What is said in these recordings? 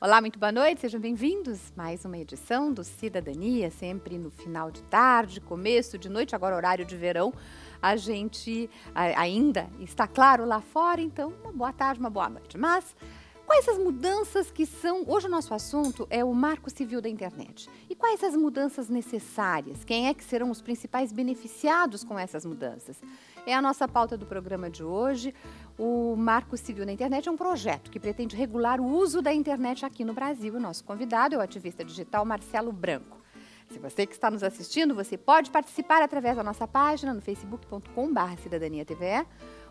Olá, muito boa noite, sejam bem-vindos. Mais uma edição do Cidadania, sempre no final de tarde, começo de noite, agora horário de verão. A gente ainda está claro lá fora, então uma boa tarde, uma boa noite. Mas Quais as mudanças que são. Hoje o nosso assunto é o marco civil da internet. E quais as mudanças necessárias? Quem é que serão os principais beneficiados com essas mudanças? é a nossa pauta do programa de hoje. O Marco Civil na Internet é um projeto que pretende regular o uso da internet aqui no Brasil. O nosso convidado é o ativista digital Marcelo Branco. Se você que está nos assistindo, você pode participar através da nossa página no facebook.com.br cidadaniatve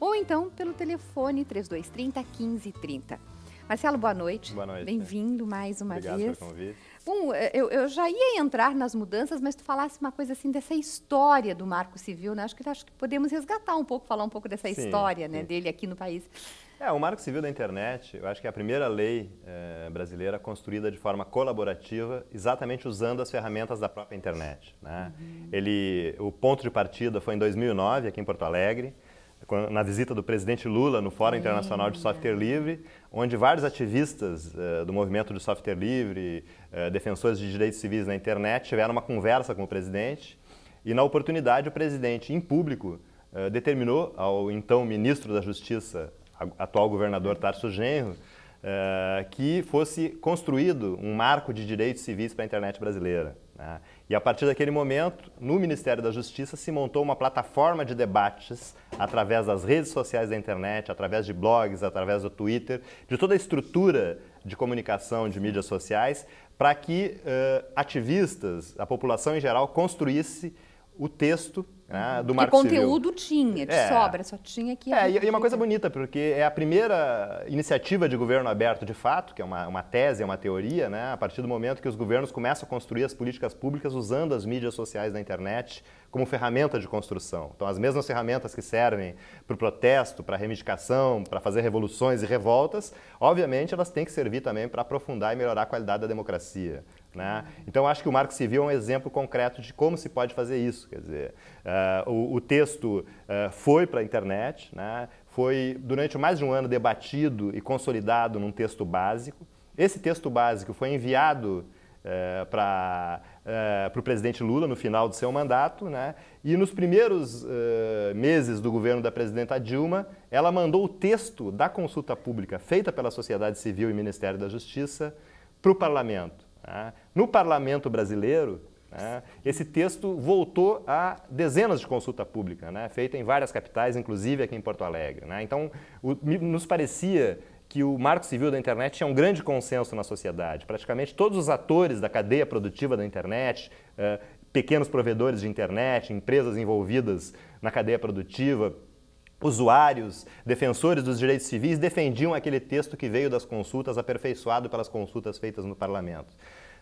ou então pelo telefone 3230 1530. Marcelo, boa noite. Boa noite. Bem-vindo mais uma Obrigado vez. Obrigado pelo convite. Bom, eh, eu, eu, já ia entrar nas mudanças, mas tu falasse uma coisa assim dessa história do Marco Civil, né? Acho que acho que podemos resgatar um pouco, falar um pouco dessa sim, história, né, dele aqui no país. É, o Marco Civil da Internet, eu acho que é a primeira lei é, brasileira construída de forma colaborativa, exatamente usando as ferramentas da própria internet. Né? Uhum. Ele, o ponto de partida foi em 2009, aqui em Porto Alegre na visita do presidente Lula no Fórum Internacional de Software Livre, onde vários ativistas uh, do movimento de software livre, uh, defensores de direitos civis na internet, tiveram uma conversa com o presidente. E na oportunidade, o presidente, em público, uh, determinou ao então ministro da Justiça, atual governador Tarso Genro, que fosse construído um marco de direitos civis para a internet brasileira. Né? E a partir daquele momento, no Ministério da Justiça se montou uma plataforma de debates através das redes sociais da internet, através de blogs, através do Twitter, de toda a estrutura de comunicação de mídias sociais, para que uh, ativistas, a população em geral, construísse o texto né, do Marco Civil. E conteúdo tinha, de é. sobra, só tinha que... É, e, e uma coisa bonita, porque é a primeira iniciativa de governo aberto de fato, que é uma, uma tese, é uma teoria, né, a partir do momento que os governos começam a construir as políticas públicas usando as mídias sociais da internet como ferramenta de construção. Então, as mesmas ferramentas que servem para o protesto, para a reivindicação, para fazer revoluções e revoltas, obviamente elas têm que servir também para aprofundar e melhorar a qualidade da democracia. Né? Então, acho que o Marco Civil é um exemplo concreto de como se pode fazer isso. Quer dizer, uh, o, o, texto uh, foi para a internet, né? foi durante mais de um ano debatido e consolidado num texto básico. Esse texto básico foi enviado uh, eh, para uh, eh, o presidente Lula no final do seu mandato, né? e nos primeiros eh, meses do governo da presidenta Dilma, ela mandou o texto da consulta pública feita pela sociedade civil e Ministério da Justiça para o parlamento. Né? No parlamento brasileiro, né, esse texto voltou a dezenas de consulta pública, né? feita em várias capitais, inclusive aqui em Porto Alegre. Né? Então, o, nos parecia que o marco civil da internet tinha um grande consenso na sociedade. Praticamente todos os atores da cadeia produtiva da internet, eh, pequenos provedores de internet, empresas envolvidas na cadeia produtiva, usuários, defensores dos direitos civis defendiam aquele texto que veio das consultas, aperfeiçoado pelas consultas feitas no parlamento.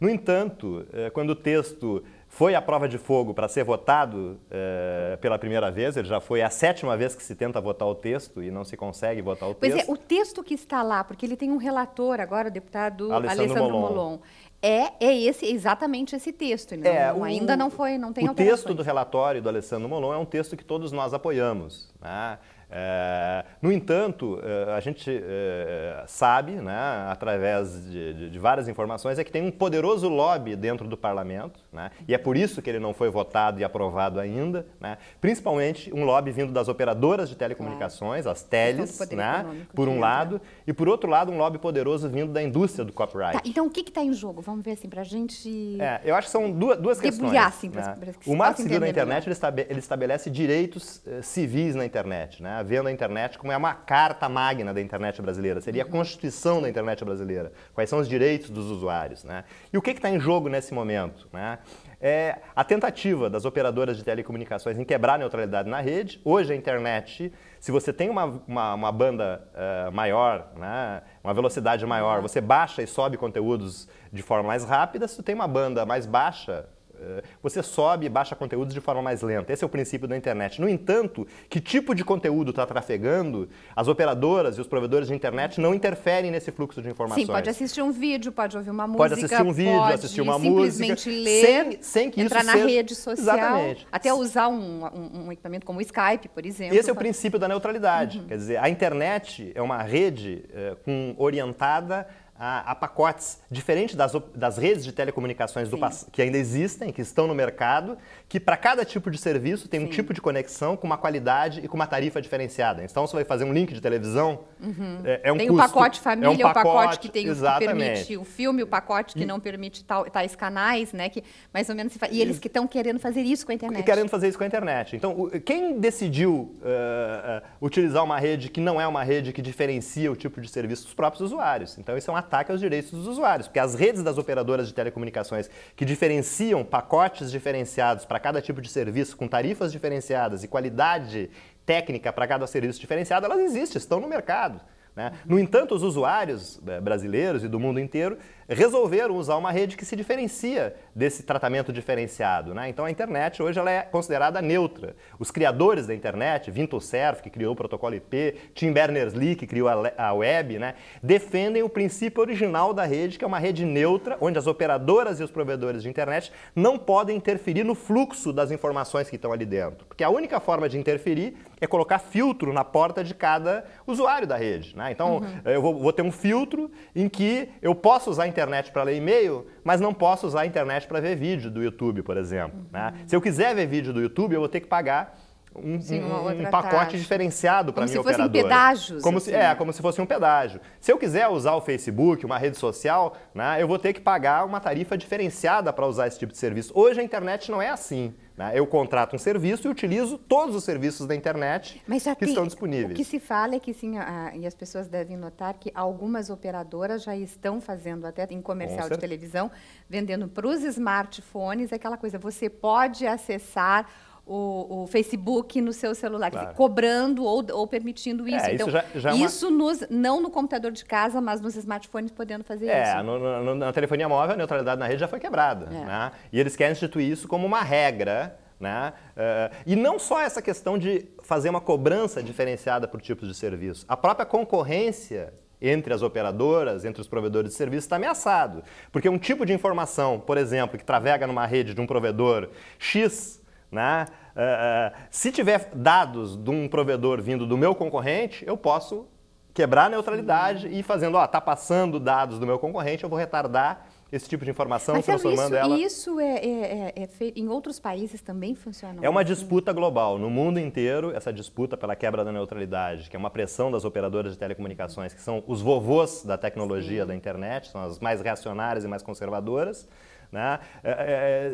No entanto, eh, quando o texto foi à prova de fogo para ser votado eh, pela primeira vez, ele já foi a sétima vez que se tenta votar o texto e não se consegue votar o texto. Pois é, o texto que está lá, porque ele tem um relator agora, o deputado Alessandro, Alessandro Molon. Molon. É, é esse, é exatamente esse texto, né? é, não, é, o, ainda não foi, não tem O texto do relatório do Alessandro Molon é um texto que todos nós apoiamos. Né? É, no entanto, é, a gente é, sabe, né, através de, de, de, várias informações, é que tem um poderoso lobby dentro do parlamento, né, e é por isso que ele não foi votado e aprovado ainda, né, principalmente um lobby vindo das operadoras de telecomunicações, claro. as teles, então, né, por um lado, e por outro lado um lobby poderoso vindo da indústria do copyright. Tá, então o que está em jogo? Vamos ver assim, para a gente... É, eu acho que são duas, duas questões. Assim, né? pra, pra, o marco civil da internet ele estabelece direitos eh, civis na internet, né? Né, vendo a internet como é uma carta magna da internet brasileira, seria a uhum. constituição da internet brasileira, quais são os direitos dos usuários. Né? E o que está em jogo nesse momento? Né? É a tentativa das operadoras de telecomunicações em quebrar a neutralidade na rede. Hoje a internet, se você tem uma, uma, uma banda uh, maior, né? uma velocidade maior, uhum. você baixa e sobe conteúdos de forma mais rápida, se você tem uma banda mais baixa, eh, você sobe e baixa conteúdos de forma mais lenta. Esse é o princípio da internet. No entanto, que tipo de conteúdo está trafegando, as operadoras e os provedores de internet não interferem nesse fluxo de informações. Sim, pode assistir um vídeo, pode ouvir uma música. Pode assistir um vídeo, assistir uma simplesmente música. Simplesmente ler, sem, sem que entrar isso na seja... rede social. Exatamente. Até usar um, um, um, equipamento como o Skype, por exemplo. Esse é o princípio da neutralidade. Uhum. Quer dizer, a internet é uma rede é, com, orientada a, a pacotes, diferente das, das redes de telecomunicações do, que ainda existem, que estão no mercado, que para cada tipo de serviço tem Sim. um tipo de conexão com uma qualidade e com uma tarifa diferenciada. Então você vai fazer um link de televisão, uhum. é, é, um tem custo, é é o pacote família, é um pacote, o pacote que tem que permite o filme, o pacote que e, não permite tal, tais canais, né? Que mais ou menos se e eles que estão querendo fazer isso com a internet. E querendo fazer isso com a internet. Então o, quem decidiu uh, utilizar uma rede que não é uma rede que diferencia o tipo de serviço dos próprios usuários. Então isso é um ataque aos direitos dos usuários, porque as redes das operadoras de telecomunicações que diferenciam pacotes diferenciados para cada tipo de serviço, com tarifas diferenciadas e qualidade técnica para cada serviço diferenciado, elas existem, estão no mercado. Né? No entanto, os usuários eh, brasileiros e do mundo inteiro resolveram usar uma rede que se diferencia desse tratamento diferenciado. Né? Então a internet hoje ela é considerada neutra. Os criadores da internet, Cerf que criou o protocolo IP, Tim Berners-Lee, que criou a web, né? defendem o princípio original da rede, que é uma rede neutra, onde as operadoras e os provedores de internet não podem interferir no fluxo das informações que estão ali dentro. Porque a única forma de interferir é colocar filtro na porta de cada usuário da rede. Né? Então, uhum. eu vou, vou, ter um filtro em que eu posso usar a internet para ler e-mail, mas não posso usar a internet para ver vídeo do YouTube, por exemplo. Né? Se eu quiser ver vídeo do YouTube, eu vou ter que pagar um, Sim, um, um pacote taxa. diferenciado para minha operadora. Como se fossem pedágios. Como assim. se, é, como se fosse um pedágio. Se eu quiser usar o Facebook, uma rede social, né, eu vou ter que pagar uma tarifa diferenciada para usar esse tipo de serviço. Hoje a internet não é assim. Né? Eu contrato um serviço e utilizo todos os serviços da internet que tem, estão disponíveis. O que se fala é que sim, a, e as pessoas devem notar que algumas operadoras já estão fazendo, até em comercial de televisão, vendendo para os smartphones aquela coisa, você pode acessar o, o, Facebook no seu celular, claro. dizer, cobrando ou, ou, permitindo é, isso. É, então, isso, já, já isso é uma... nos, não no computador de casa, mas nos smartphones podendo fazer é, isso. No, no, na telefonia móvel, a neutralidade na rede já foi quebrada. É. Né? E eles querem instituir isso como uma regra. Né? Uh, e não só essa questão de fazer uma cobrança diferenciada por tipos de serviço. A própria concorrência entre as operadoras, entre os provedores de serviço, está ameaçado. Porque um tipo de informação, por exemplo, que travega numa rede de um provedor X, né? Uh, uh, se tiver dados de um provedor vindo do meu concorrente, eu posso quebrar a neutralidade e fazendo, ó, tá passando dados do meu concorrente, eu vou retardar esse tipo de informação, é transformando isso, ela. Isso é, é, é, é Em outros países também funciona. É uma assim. disputa global. No mundo inteiro, essa disputa pela quebra da neutralidade, que é uma pressão das operadoras de telecomunicações, que são os vovôs da tecnologia Sim. da internet, são as mais reacionárias e mais conservadoras. Né? É,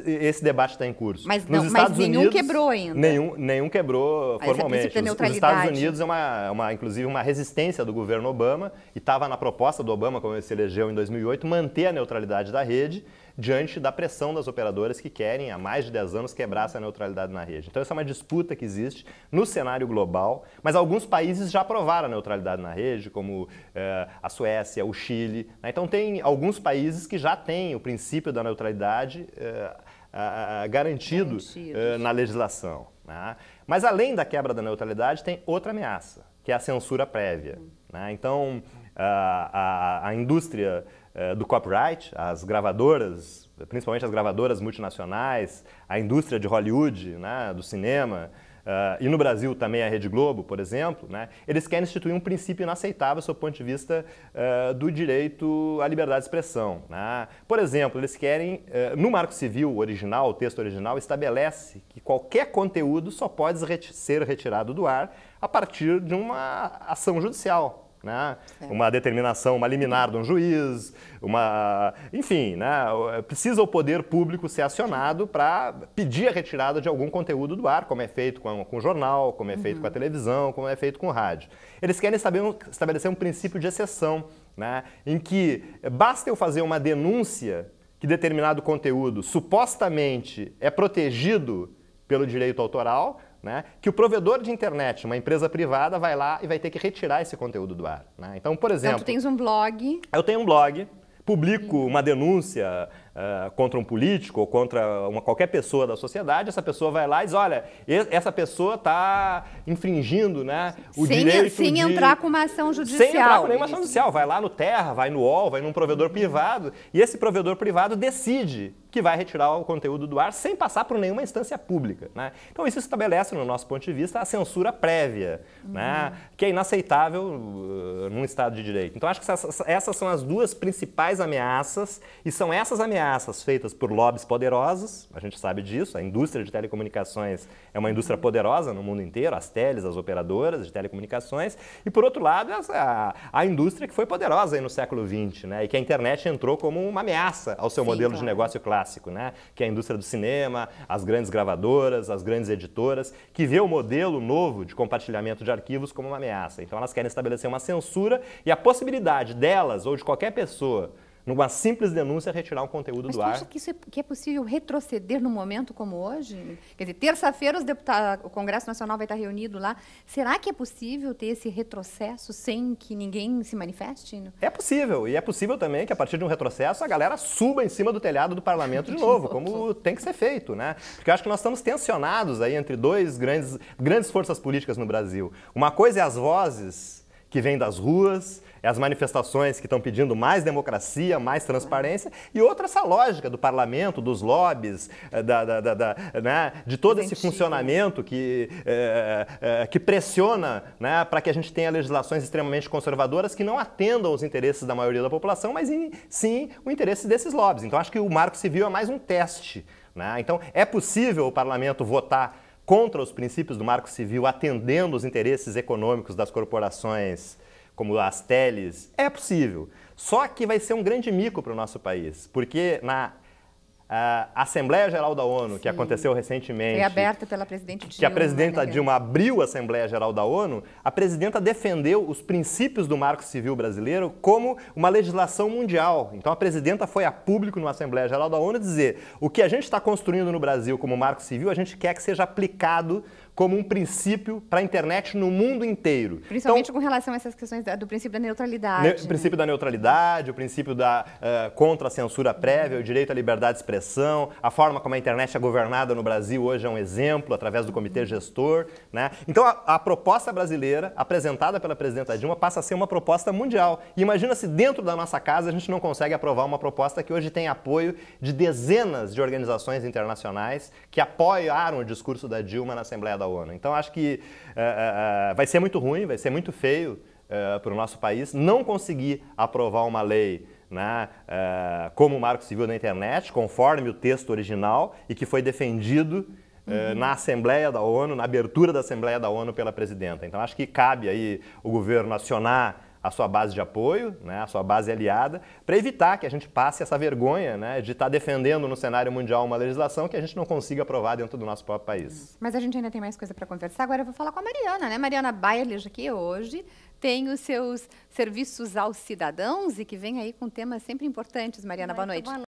é, é, esse debate está em curso. Mas, não, mas nenhum Unidos, quebrou ainda. Nenhum, nenhum quebrou formalmente. nos os, os Estados Unidos é uma, uma, inclusive, uma resistência do governo Obama, e estava na proposta do Obama, quando ele se elegeu em 2008, manter a neutralidade da rede diante da pressão das operadoras que querem, há mais de 10 anos, quebrar essa neutralidade na rede. Então, essa é uma disputa que existe no cenário global, mas alguns países já aprovaram a neutralidade na rede, como eh, a Suécia, o Chile. Né? Então, tem alguns países que já têm o princípio da neutralidade eh, garantido, eh, na legislação. Né? Mas, além da quebra da neutralidade, tem outra ameaça, que é a censura prévia. Né? Então, a, a, a indústria eh, do copyright, as gravadoras, principalmente as gravadoras multinacionais, a indústria de Hollywood, né, do cinema, eh, e no Brasil também a Rede Globo, por exemplo, né, eles querem instituir um princípio inaceitável sob o ponto de vista eh, do direito à liberdade de expressão. Né? Por exemplo, eles querem, no marco civil original, o texto original estabelece que qualquer conteúdo só pode ser retirado do ar a partir de uma ação judicial, né? uma determinação, uma liminar de um juiz, uma, enfim, né? precisa o poder público ser acionado para pedir a retirada de algum conteúdo do ar, como é feito com, com o jornal, como é feito uhum. com a uhum. televisão, como é feito com o rádio. Eles querem estabelecer um princípio de exceção, né? em que basta eu fazer uma denúncia que determinado conteúdo supostamente é protegido pelo direito autoral, né? que o provedor de internet, uma empresa privada, vai lá e vai ter que retirar esse conteúdo do ar. Né? Então, por exemplo... Então, tu tens um blog... Eu tenho um blog, publico uhum. uma denúncia, uh, contra um político ou contra uma, qualquer pessoa da sociedade, essa pessoa vai lá e diz, olha, essa pessoa está infringindo né, o sem, direito Sem de... entrar com uma ação judicial. Sem entrar com nenhuma ação judicial. Vai lá no Terra, vai no UOL, vai num provedor uhum. privado e esse provedor privado decide que vai retirar o conteúdo do ar sem passar por nenhuma instância pública. Né? Então isso estabelece, no nosso ponto de vista, a censura prévia, uhum. né? que é inaceitável uh, num Estado de Direito. Então acho que essas, essas são as duas principais ameaças e são essas ameaças ameaças feitas por lobbies poderosos, a gente sabe disso, a indústria de telecomunicações é uma indústria uhum. poderosa no mundo inteiro, as teles, as operadoras de telecomunicações, e por outro lado, a, a indústria que foi poderosa no século XX, né, e que a internet entrou como uma ameaça ao seu Sim, modelo claro. de negócio clássico, né, que é a indústria do cinema, as grandes gravadoras, as grandes editoras, que vê o modelo novo de compartilhamento de arquivos como uma ameaça. Então elas querem estabelecer uma censura e a possibilidade delas ou de qualquer pessoa numa simples denúncia, retirar um conteúdo Mas do ar. Mas que isso é, que é possível retroceder num momento como hoje? Quer dizer, terça-feira os deputados, o Congresso Nacional vai estar reunido lá. Será que é possível ter esse retrocesso sem que ninguém se manifeste? É possível. E é possível também que, a partir de um retrocesso, a galera suba em cima do telhado do parlamento de novo, como tem que ser feito. Né? Porque eu acho que nós estamos tensionados aí entre duas grandes, grandes forças políticas no Brasil. Uma coisa é as vozes que vem das ruas, é as manifestações que estão pedindo mais democracia, mais transparência, e outra essa lógica do parlamento, dos lobbies, eh, da, da, da, da né, de todo esse funcionamento que, é, é, que pressiona né, para que a gente tenha legislações extremamente conservadoras que não atendam aos interesses da maioria da população, mas sim o interesse desses lobbies. Então acho que o marco civil é mais um teste. Né? Então é possível o parlamento votar contra os princípios do Marco Civil, atendendo os interesses econômicos das corporações como as teles, é possível. Só que vai ser um grande mico para o nosso país, porque na a Assembleia Geral da ONU, Sim. que aconteceu recentemente. Foi aberta pela presidente Dilma. Que a presidenta né? Dilma abriu a Assembleia Geral da ONU, a presidenta defendeu os princípios do Marco Civil Brasileiro como uma legislação mundial. Então a presidenta foi a público na Assembleia Geral da ONU dizer: o que a gente está construindo no Brasil como Marco Civil, a gente quer que seja aplicado como um princípio para a internet no mundo inteiro. Principalmente então, com relação a essas questões do princípio da neutralidade. Ne né? O princípio da neutralidade, o princípio da uh, contra a censura prévia, o direito à liberdade de expressão, a forma como a internet é governada no Brasil hoje é um exemplo, através do comitê gestor. Né? Então, a, a proposta brasileira, apresentada pela presidenta Dilma, passa a ser uma proposta mundial. E imagina se dentro da nossa casa a gente não consegue aprovar uma proposta que hoje tem apoio de dezenas de organizações internacionais que apoiaram o discurso da Dilma na Assembleia da ONU. Né? Então acho que uh, uh, vai ser muito ruim, vai ser muito feio uh, para o nosso país não conseguir aprovar uma lei né, como o Marco Civil da Internet, conforme o texto original e que foi defendido Uhum. na Assembleia da ONU, na abertura da Assembleia da ONU pela presidenta. Então acho que cabe aí o governo acionar a sua base de apoio, né, a sua base aliada, para evitar que a gente passe essa vergonha né, de estar tá defendendo no cenário mundial uma legislação que a gente não consiga aprovar dentro do nosso próprio país. Mas a gente ainda tem mais coisa para conversar. Agora eu vou falar com a Mariana, né? Mariana Bayerlich aqui hoje tem os seus serviços aos cidadãos e que vem aí com temas sempre importantes. Mariana, Muito boa noite. Boa noite.